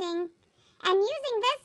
And using this